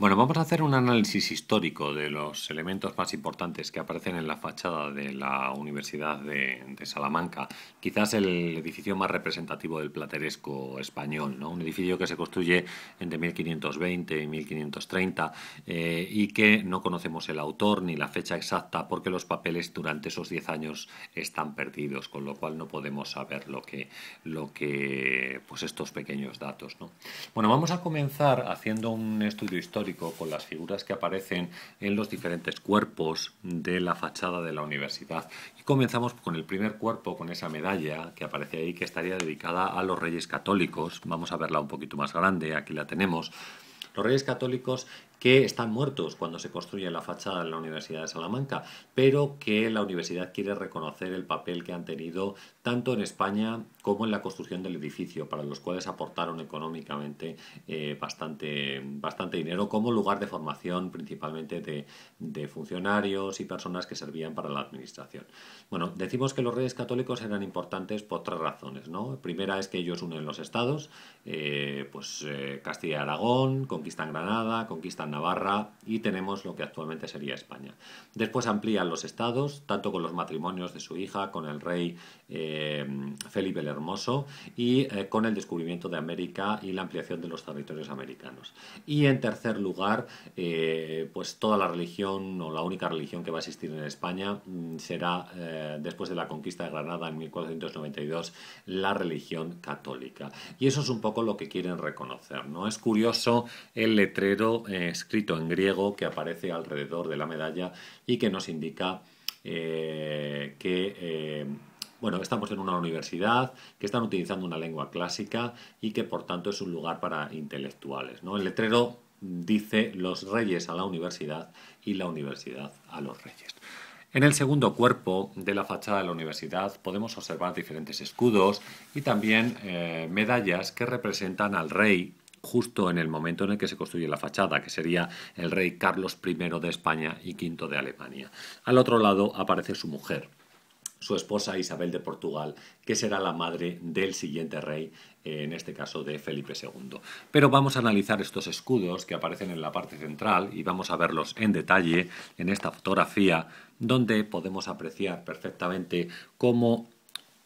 Bueno, vamos a hacer un análisis histórico de los elementos más importantes que aparecen en la fachada de la Universidad de, Salamanca. Quizás el edificio más representativo del plateresco español, ¿no? un edificio que se construye entre 1520 y 1530 eh, y que no conocemos el autor ni la fecha exacta porque los papeles durante esos 10 años están perdidos, con lo cual no podemos saber lo que, lo que pues estos pequeños datos. ¿no? Bueno, vamos a comenzar haciendo un estudio histórico con las figuras que aparecen en los diferentes cuerpos de la fachada de la universidad. Y comenzamos con el primer cuerpo, con esa medalla que aparece ahí, que estaría dedicada a los reyes católicos. Vamos a verla un poquito más grande, aquí la tenemos. Los reyes católicos que están muertos cuando se construye la fachada de la Universidad de Salamanca, pero que la universidad quiere reconocer el papel que han tenido tanto en España como en la construcción del edificio, para los cuales aportaron económicamente eh, bastante, bastante dinero como lugar de formación principalmente de, funcionarios y personas que servían para la administración. Bueno, decimos que los reyes católicos eran importantes por tres razones, ¿no? primera es que ellos unen los estados, eh, pues eh, Castilla y Aragón, conquistan Granada, conquistan Navarra y tenemos lo que actualmente sería España. Después amplían los estados, tanto con los matrimonios de su hija, con el rey eh, Felipe el Hermoso y eh, con el descubrimiento de América y la ampliación de los territorios americanos. Y en tercer lugar, eh, pues toda la religión o la única religión que va a existir en España mm, será, después de la conquista de Granada en 1492, la religión católica. Y eso es un poco lo que quieren reconocer. ¿no? Es curioso el letrero escrito en griego que aparece alrededor de la medalla y que nos indica eh, que eh, bueno, estamos en una universidad que están utilizando una lengua clásica y que por tanto es un lugar para intelectuales. El letrero dice los reyes a la universidad y la universidad a los reyes. En el segundo cuerpo de la fachada de la universidad podemos observar diferentes escudos y también eh, medallas que representan al rey justo en el momento en el que se construye la fachada, que sería el rey Carlos I de España y V de Alemania. Al otro lado aparece su mujer, su esposa Isabel de Portugal, que será la madre del siguiente rey, eh, en este caso de Felipe II. Pero vamos a analizar estos escudos que aparecen en la parte central y vamos a verlos en detalle en esta fotografía, donde podemos apreciar perfectamente cómo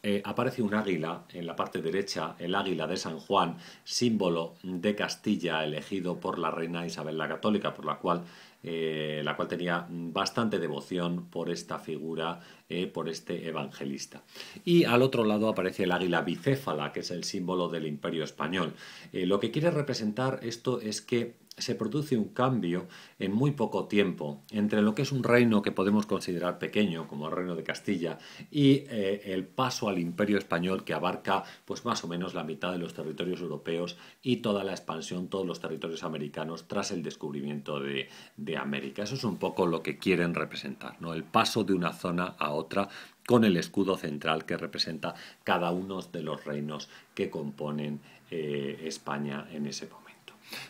eh, aparece un águila en la parte derecha, el águila de San Juan, símbolo de Castilla elegido por la reina Isabel la Católica, por la cual eh, la cual tenía bastante devoción por esta figura, eh, por este evangelista. Y al otro lado aparece el águila bicéfala, que es el símbolo del imperio español. Eh, lo que quiere representar esto es que se produce un cambio en muy poco tiempo entre lo que es un reino que podemos considerar pequeño, como el reino de Castilla, y el paso al imperio español que abarca pues más o menos la mitad de los territorios europeos y toda la expansión, todos los territorios americanos tras el descubrimiento de América. Eso es un poco lo que quieren representar, ¿no? El paso de una zona a otra con el escudo central que representa cada uno de los reinos que componen eh, España en ese momento.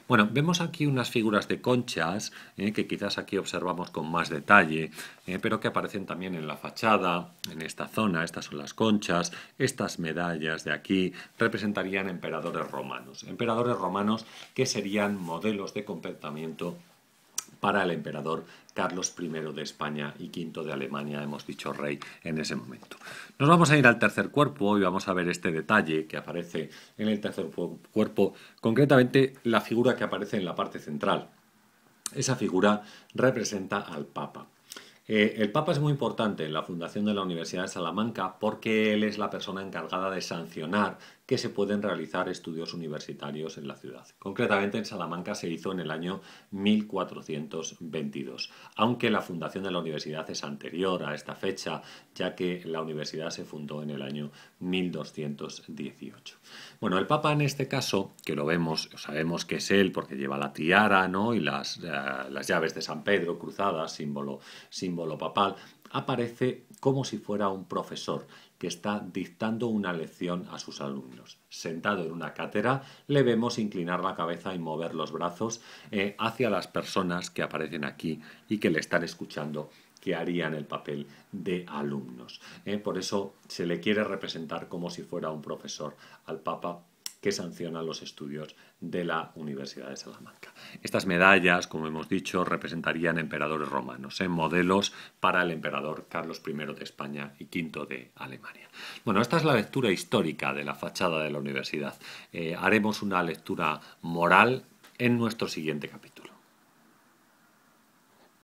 Bueno, vemos aquí unas figuras de conchas eh, que quizás aquí observamos con más detalle, eh, pero que aparecen también en la fachada, en esta zona. Estas son las conchas, estas medallas de aquí representarían emperadores romanos, emperadores romanos que serían modelos de comportamiento para el emperador Carlos I de España y V de Alemania, hemos dicho rey en ese momento. Nos vamos a ir al tercer cuerpo y vamos a ver este detalle que aparece en el tercer cuerpo, concretamente la figura que aparece en la parte central. Esa figura representa al Papa. Eh, el Papa es muy importante en la fundación de la Universidad de Salamanca porque él es la persona encargada de sancionar que se pueden realizar estudios universitarios en la ciudad. Concretamente en Salamanca se hizo en el año 1422, aunque la fundación de la universidad es anterior a esta fecha, ya que la universidad se fundó en el año 1218. Bueno, el Papa en este caso, que lo vemos, sabemos que es él porque lleva la tiara ¿no? y las, eh, las llaves de San Pedro cruzadas, símbolo, símbolo papal, aparece como si fuera un profesor que está dictando una lección a sus alumnos. Sentado en una cátedra, le vemos inclinar la cabeza y mover los brazos eh, hacia las personas que aparecen aquí y que le están escuchando que harían el papel de alumnos. Eh, por eso se le quiere representar como si fuera un profesor al Papa que sanciona los estudios de la Universidad de Salamanca. Estas medallas, como hemos dicho, representarían emperadores romanos, en ¿eh? modelos para el emperador Carlos I de España y V de Alemania. Bueno, esta es la lectura histórica de la fachada de la universidad. Eh, haremos una lectura moral en nuestro siguiente capítulo.